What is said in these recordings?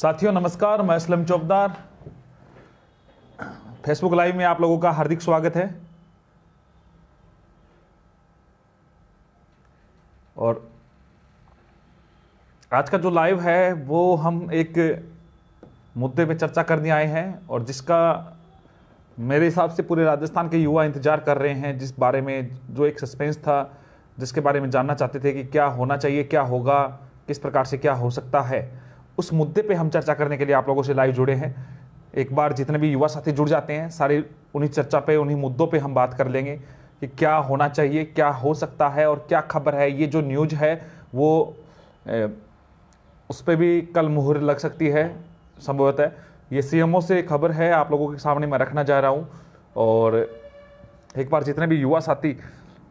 साथियों नमस्कार मैं असलम चौबदार फेसबुक लाइव में आप लोगों का हार्दिक स्वागत है और आज का जो लाइव है वो हम एक मुद्दे पे चर्चा करने आए हैं और जिसका मेरे हिसाब से पूरे राजस्थान के युवा इंतजार कर रहे हैं जिस बारे में जो एक सस्पेंस था जिसके बारे में जानना चाहते थे कि क्या होना चाहिए क्या होगा किस प्रकार से क्या हो सकता है उस मुद्दे पे हम चर्चा करने के लिए आप लोगों से लाइव जुड़े हैं एक बार जितने भी युवा साथी जुड़ जाते हैं सारी उन्हीं चर्चा पे उन्हीं मुद्दों पे हम बात कर लेंगे कि क्या होना चाहिए क्या हो सकता है और क्या खबर है ये जो न्यूज है वो ए, उस पर भी कल मुहर लग सकती है संभवतः ये सीएमओ से खबर है आप लोगों के सामने मैं रखना चाह रहा हूँ और एक बार जितने भी युवा साथी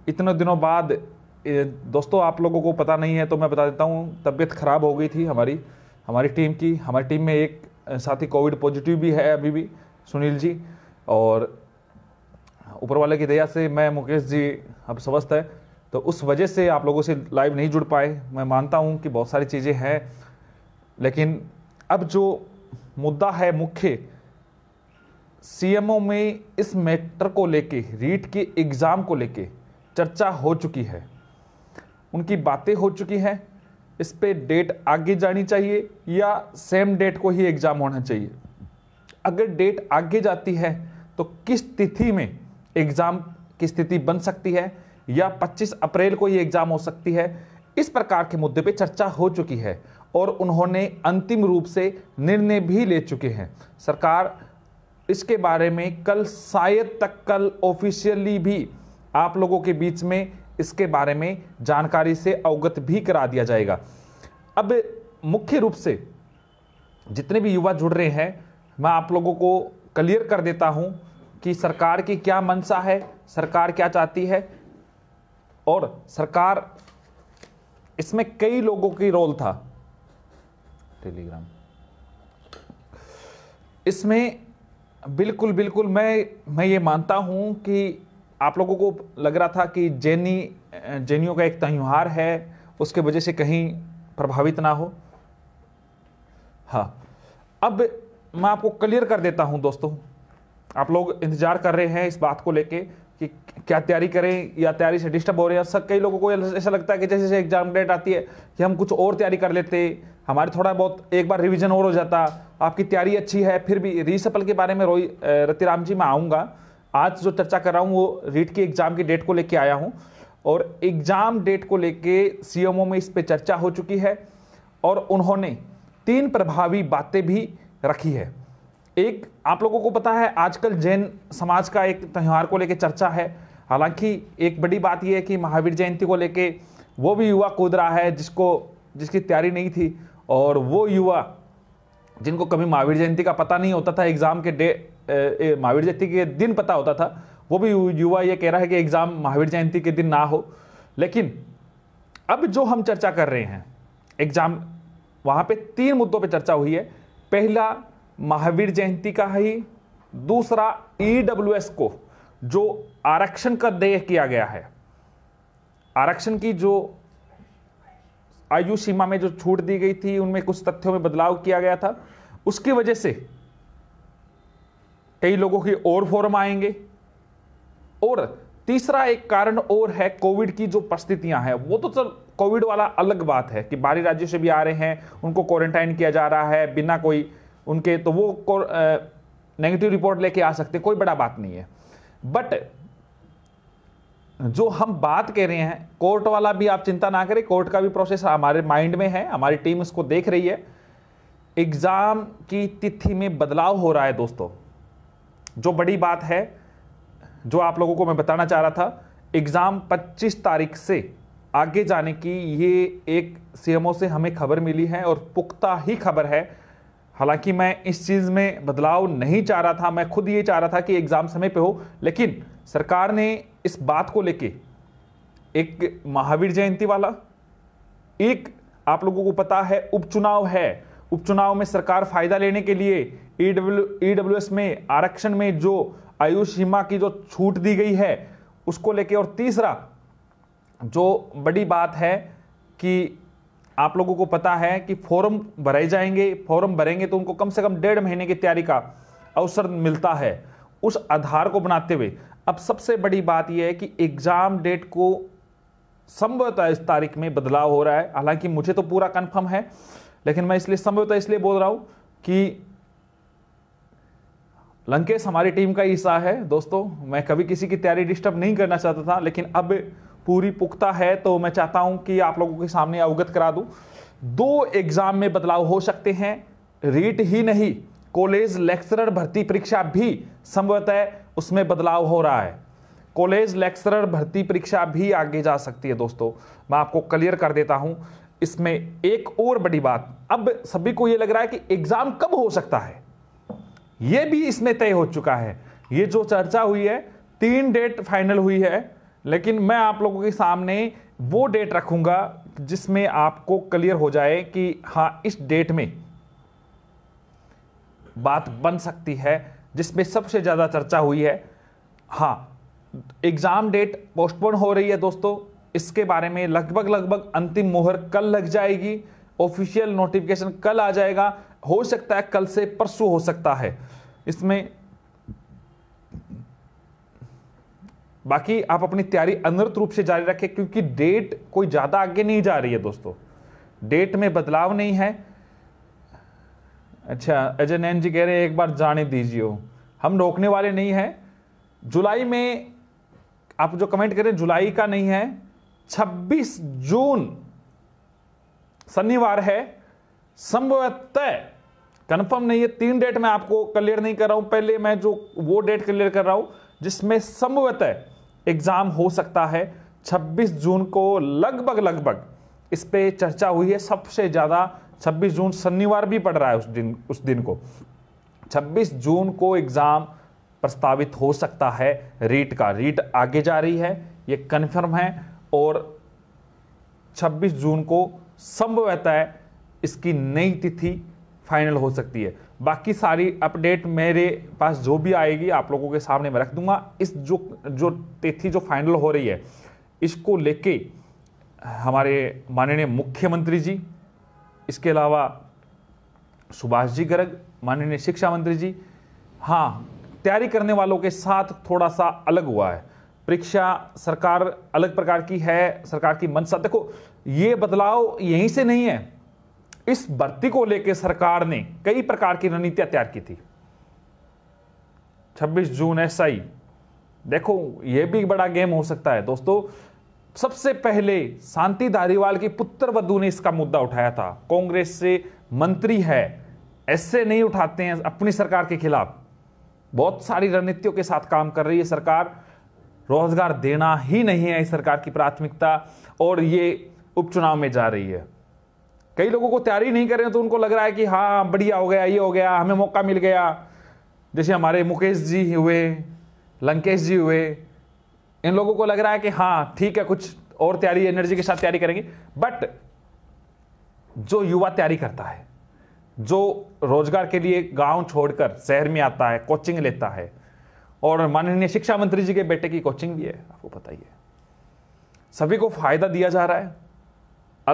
इतने दिनों बाद दोस्तों आप लोगों को पता नहीं है तो मैं बता देता हूँ तबीयत खराब हो गई थी हमारी हमारी टीम की हमारी टीम में एक साथी कोविड पॉजिटिव भी है अभी भी सुनील जी और ऊपर वाले की दया से मैं मुकेश जी अब स्वस्थ है तो उस वजह से आप लोगों से लाइव नहीं जुड़ पाए मैं मानता हूँ कि बहुत सारी चीज़ें हैं लेकिन अब जो मुद्दा है मुख्य सीएमओ में इस मैटर को लेके रीट के एग्ज़ाम को लेके चर्चा हो चुकी है उनकी बातें हो चुकी हैं इस पर डेट आगे जानी चाहिए या सेम डेट को ही एग्ज़ाम होना चाहिए अगर डेट आगे जाती है तो किस तिथि में एग्ज़ाम की स्थिति बन सकती है या 25 अप्रैल को ये एग्ज़ाम हो सकती है इस प्रकार के मुद्दे पे चर्चा हो चुकी है और उन्होंने अंतिम रूप से निर्णय भी ले चुके हैं सरकार इसके बारे में कल शायद तक कल ऑफिशियली भी आप लोगों के बीच में इसके बारे में जानकारी से अवगत भी करा दिया जाएगा अब मुख्य रूप से जितने भी युवा जुड़ रहे हैं मैं आप लोगों को क्लियर कर देता हूं कि सरकार की क्या मंशा है सरकार क्या चाहती है और सरकार इसमें कई लोगों की रोल था टेलीग्राम इसमें बिल्कुल बिल्कुल मैं मैं ये मानता हूं कि आप लोगों को लग रहा था कि जैनी जैनियों का एक त्यौहार है उसके वजह से कहीं प्रभावित ना हो हाँ अब मैं आपको क्लियर कर देता हूं दोस्तों आप लोग इंतजार कर रहे हैं इस बात को लेके कि क्या तैयारी करें या तैयारी से डिस्टर्ब हो रहे हैं सब कई लोगों को ऐसा लगता है कि जैसे जैसे एग्जाम डेट आती है कि हम कुछ और तैयारी कर लेते हमारे थोड़ा बहुत एक बार रिवीजन और हो जाता आपकी तैयारी अच्छी है फिर भी रिसपल के बारे में रोई रतिराम जी मैं आऊँगा आज जो चर्चा कर रहा हूँ वो रीट के एग्ज़ाम की डेट को लेके आया हूँ और एग्ज़ाम डेट को लेके सीएमओ में इस पर चर्चा हो चुकी है और उन्होंने तीन प्रभावी बातें भी रखी है एक आप लोगों को पता है आजकल जैन समाज का एक त्यौहार को लेकर चर्चा है हालांकि एक बड़ी बात यह है कि महावीर जयंती को लेके वो भी युवा कूद रहा है जिसको जिसकी तैयारी नहीं थी और वो युवा जिनको कभी महावीर जयंती का पता नहीं होता था एग्ज़ाम के डे महावीर जयंती के दिन पता होता था वो भी युवा ये कह रहा है कि एग्ज़ाम महावीर जयंती के दिन ना हो लेकिन अब जो हम चर्चा कर रहे हैं एग्ज़ाम वहां पे तीन मुद्दों पे चर्चा हुई है पहला महावीर जयंती का ही दूसरा ई e को जो आरक्षण का देय किया गया है आरक्षण की जो आयु सीमा में जो छूट दी गई थी उनमें कुछ तथ्यों में बदलाव किया गया था उसकी वजह से कई लोगों के और फॉर्म आएंगे और तीसरा एक कारण और है कोविड की जो परिस्थितियां हैं वो तो चल कोविड वाला अलग बात है कि बाहरी राज्यों से भी आ रहे हैं उनको क्वारंटाइन किया जा रहा है बिना कोई उनके तो वो नेगेटिव रिपोर्ट लेके आ सकते कोई बड़ा बात नहीं है बट जो हम बात कह रहे हैं कोर्ट वाला भी आप चिंता ना करें कोर्ट का भी प्रोसेस हमारे माइंड में है हमारी टीम उसको देख रही है एग्ज़ाम की तिथि में बदलाव हो रहा है दोस्तों जो बड़ी बात है जो आप लोगों को मैं बताना चाह रहा था एग्ज़ाम 25 तारीख से आगे जाने की ये एक सीएमओ से हमें खबर मिली है और पुख्ता ही खबर है हालांकि मैं इस चीज़ में बदलाव नहीं चाह रहा था मैं खुद ये चाह रहा था कि एग्ज़ाम समय पे हो लेकिन सरकार ने इस बात को लेके एक महावीर जयंती वाला एक आप लोगों को पता है उपचुनाव है उपचुनाव में सरकार फायदा लेने के लिए ई डब्ल्यू एस में आरक्षण में जो आयुष सीमा की जो छूट दी गई है उसको लेके और तीसरा जो बड़ी बात है कि आप लोगों को पता है कि फॉर्म भरे जाएंगे फॉर्म भरेंगे तो उनको कम से कम डेढ़ महीने की तैयारी का अवसर मिलता है उस आधार को बनाते हुए अब सबसे बड़ी बात यह है कि एग्ज़ाम डेट को संभवतः इस तारीख में बदलाव हो रहा है हालांकि मुझे तो पूरा कंफर्म है लेकिन मैं इसलिए संभवतः इसलिए बोल रहा हूं कि लंकेश हमारी टीम का हिस्सा है दोस्तों मैं कभी किसी की तैयारी डिस्टर्ब नहीं करना चाहता था लेकिन अब पूरी पुख्ता है तो मैं चाहता हूं कि आप लोगों के सामने अवगत करा दूं दो एग्ज़ाम में बदलाव हो सकते हैं रीट ही नहीं कॉलेज लेक्चरर भर्ती परीक्षा भी संभवतः उसमें बदलाव हो रहा है कॉलेज लेक्चरर भर्ती परीक्षा भी आगे जा सकती है दोस्तों मैं आपको क्लियर कर देता हूं इसमें एक और बड़ी बात अब सभी को यह लग रहा है कि एग्ज़ाम कब हो सकता है यह भी इसमें तय हो चुका है ये जो चर्चा हुई है तीन डेट फाइनल हुई है लेकिन मैं आप लोगों के सामने वो डेट रखूंगा जिसमें आपको क्लियर हो जाए कि हाँ इस डेट में बात बन सकती है जिसमें सबसे ज़्यादा चर्चा हुई है हाँ एग्ज़ाम डेट पोस्टपोन हो रही है दोस्तों इसके बारे में लगभग लगभग अंतिम मोहर कल लग जाएगी ऑफिशियल नोटिफिकेशन कल आ जाएगा हो सकता है कल से परसों हो सकता है इसमें बाकी आप अपनी तैयारी अनर्थ रूप से जारी रखें क्योंकि डेट कोई ज़्यादा आगे नहीं जा रही है दोस्तों डेट में बदलाव नहीं है अच्छा अजय नैन जी कह रहे हैं एक बार जाने दीजिए हम रोकने वाले नहीं हैं जुलाई में आप जो कमेंट करें जुलाई का नहीं है 26 जून शनिवार है संभवतः कंफर्म नहीं है तीन डेट मैं आपको क्लियर नहीं कर रहा हूं पहले मैं जो वो डेट क्लियर कर रहा हूं जिसमें संभवतः एग्ज़ाम हो सकता है 26 जून को लगभग लगभग इस पर चर्चा हुई है सबसे ज़्यादा 26 जून शनिवार भी पड़ रहा है उस दिन उस दिन को 26 जून को एग्ज़ाम प्रस्तावित हो सकता है रीट का रीट आगे जा रही है ये कन्फर्म है और 26 जून को संभवतः इसकी नई तिथि फाइनल हो सकती है बाकी सारी अपडेट मेरे पास जो भी आएगी आप लोगों के सामने मैं रख दूंगा इस जो जो तिथि जो फाइनल हो रही है इसको लेके हमारे माननीय मुख्यमंत्री जी इसके अलावा सुभाष जी गर्ग माननीय शिक्षा मंत्री जी हाँ तैयारी करने वालों के साथ थोड़ा सा अलग हुआ है परीक्षा सरकार अलग प्रकार की है सरकार की मंशा देखो ये बदलाव यहीं से नहीं है इस भर्ती को लेकर सरकार ने कई प्रकार की रणनीतियां तैयार की थी 26 जून ऐसा ही देखो यह भी बड़ा गेम हो सकता है दोस्तों सबसे पहले शांति धारीवाल के पुत्र वधु ने इसका मुद्दा उठाया था कांग्रेस से मंत्री है ऐसे नहीं उठाते हैं अपनी सरकार के खिलाफ बहुत सारी रणनीतियों के साथ काम कर रही है सरकार रोजगार देना ही नहीं है इस सरकार की प्राथमिकता और ये उपचुनाव में जा रही है कई लोगों को तैयारी नहीं कर रहे हैं तो उनको लग रहा है कि हाँ बढ़िया हो गया ये हो गया हमें मौका मिल गया जैसे हमारे मुकेश जी हुए लंकेश जी हुए इन लोगों को लग रहा है कि हाँ ठीक है कुछ और तैयारी एनर्जी के साथ तैयारी करेंगे बट जो युवा तैयारी करता है जो रोजगार के लिए गांव छोड़कर शहर में आता है कोचिंग लेता है और माननीय शिक्षा मंत्री जी के बेटे की कोचिंग भी है आपको पता ही है सभी को फायदा दिया जा रहा है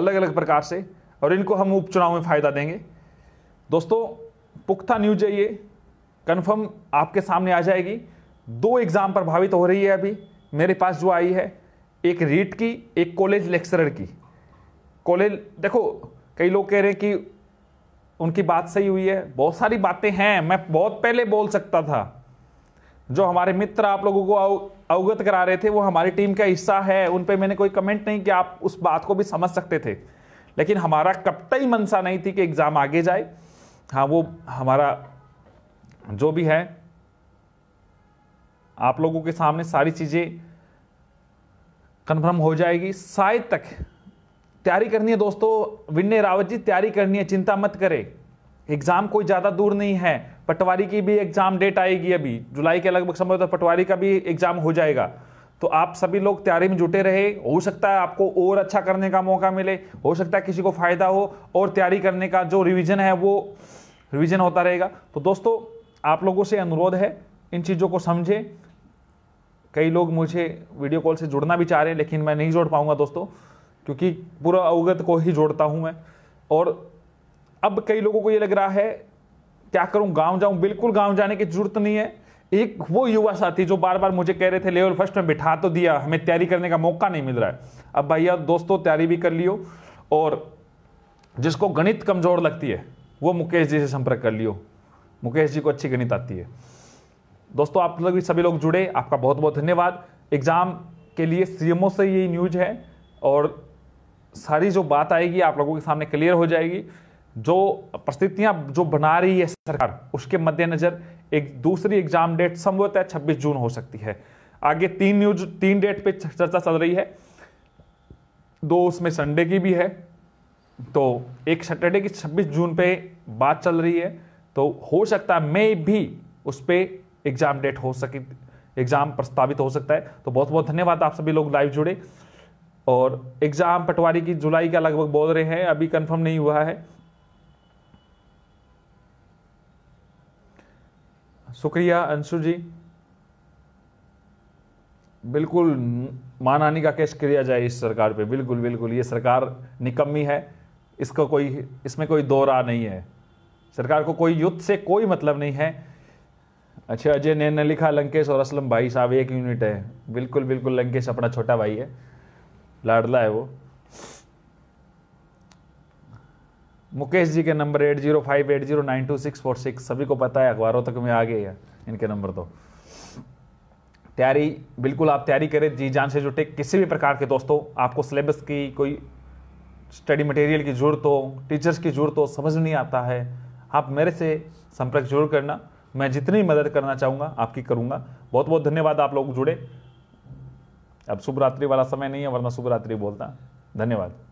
अलग अलग प्रकार से और इनको हम उपचुनाव में फ़ायदा देंगे दोस्तों पुख्ता न्यूज है ये कन्फर्म आपके सामने आ जाएगी दो एग्ज़ाम प्रभावित हो रही है अभी मेरे पास जो आई है एक रीट की एक कॉलेज लेक्चरर की कॉलेज देखो कई लोग कह रहे हैं कि उनकी बात सही हुई है बहुत सारी बातें हैं मैं बहुत पहले बोल सकता था जो हमारे मित्र आप लोगों को अवगत करा रहे थे वो हमारी टीम का हिस्सा है उन पर मैंने कोई कमेंट नहीं किया आप उस बात को भी समझ सकते थे लेकिन हमारा ही मनसा नहीं थी कि एग्ज़ाम आगे जाए हाँ वो हमारा जो भी है आप लोगों के सामने सारी चीज़ें कन्फर्म हो जाएगी शायद तक तैयारी करनी है दोस्तों विनय रावत जी तैयारी करनी है चिंता मत करें एग्ज़ाम कोई ज़्यादा दूर नहीं है पटवारी की भी एग्ज़ाम डेट आएगी अभी जुलाई के लगभग समय तो पटवारी का भी एग्ज़ाम हो जाएगा तो आप सभी लोग तैयारी में जुटे रहे हो सकता है आपको और अच्छा करने का मौका मिले हो सकता है किसी को फायदा हो और तैयारी करने का जो रिविजन है वो रिविजन होता रहेगा तो दोस्तों आप लोगों से अनुरोध है इन चीज़ों को समझें कई लोग मुझे वीडियो कॉल से जुड़ना भी चाह रहे हैं लेकिन मैं नहीं जोड़ पाऊंगा दोस्तों क्योंकि पूरा अवगत को ही जोड़ता हूं मैं और अब कई लोगों को ये लग रहा है क्या करूं गांव जाऊं बिल्कुल गांव जाने की जरूरत नहीं है एक वो युवा साथी जो बार बार मुझे कह रहे थे लेवल फर्स्ट में बिठा तो दिया हमें तैयारी करने का मौका नहीं मिल रहा है अब भैया दोस्तों तैयारी भी कर लियो और जिसको गणित कमज़ोर लगती है वो मुकेश जी से संपर्क कर लियो मुकेश जी को अच्छी गणित आती है दोस्तों आप लोग भी सभी लोग जुड़े आपका बहुत बहुत धन्यवाद एग्ज़ाम के लिए सीएमओ से यही न्यूज है और सारी जो बात आएगी आप लोगों के सामने क्लियर हो जाएगी जो परिस्थितियां जो बना रही है सरकार उसके मद्देनज़र एक दूसरी एग्जाम डेट संभवतः 26 जून हो सकती है आगे तीन न्यूज तीन डेट पे चर्चा चल रही है दो उसमें संडे की भी है तो एक सैटरडे की 26 जून पे बात चल रही है तो हो सकता है मे भी उस पर एग्जाम डेट हो सके एग्जाम प्रस्तावित हो सकता है तो बहुत बहुत धन्यवाद आप सभी लोग लाइव जुड़े और एग्जाम पटवारी की जुलाई का लगभग बोल रहे हैं अभी कंफर्म नहीं हुआ है शुक्रिया अंशु जी बिल्कुल मानहानि का केस किया जाए इस सरकार पे बिल्कुल बिल्कुल ये सरकार निकम्मी है इसका कोई इसमें कोई दौरा नहीं है सरकार को कोई युद्ध से कोई मतलब नहीं है अच्छा अजय ने ने लिखा लंकेश और असलम भाई साहब एक यूनिट है बिल्कुल बिल्कुल लंकेश अपना छोटा भाई है लाडला है वो मुकेश जी के number eight zero five eight zero nine two six four six सभी को पता है अखबारों तक में आ गए हैं इनके नंबर तो तैयारी बिल्कुल आप तैयारी करें जी जान से जुटे किसी भी प्रकार के दोस्तों आपको सिलेबस की कोई स्टडी मटेरियल की जरूरत हो टीचर्स की जरूरत हो समझ नहीं आता है आप मेरे से संपर्क जरूर करना मैं जितनी मदद करना चाहूँगा आपकी करूँगा बहुत बहुत धन्यवाद आप लोग जुड़े अब शुभ रात्रि वाला समय नहीं है वरना शुभ रात्रि बोलता धन्यवाद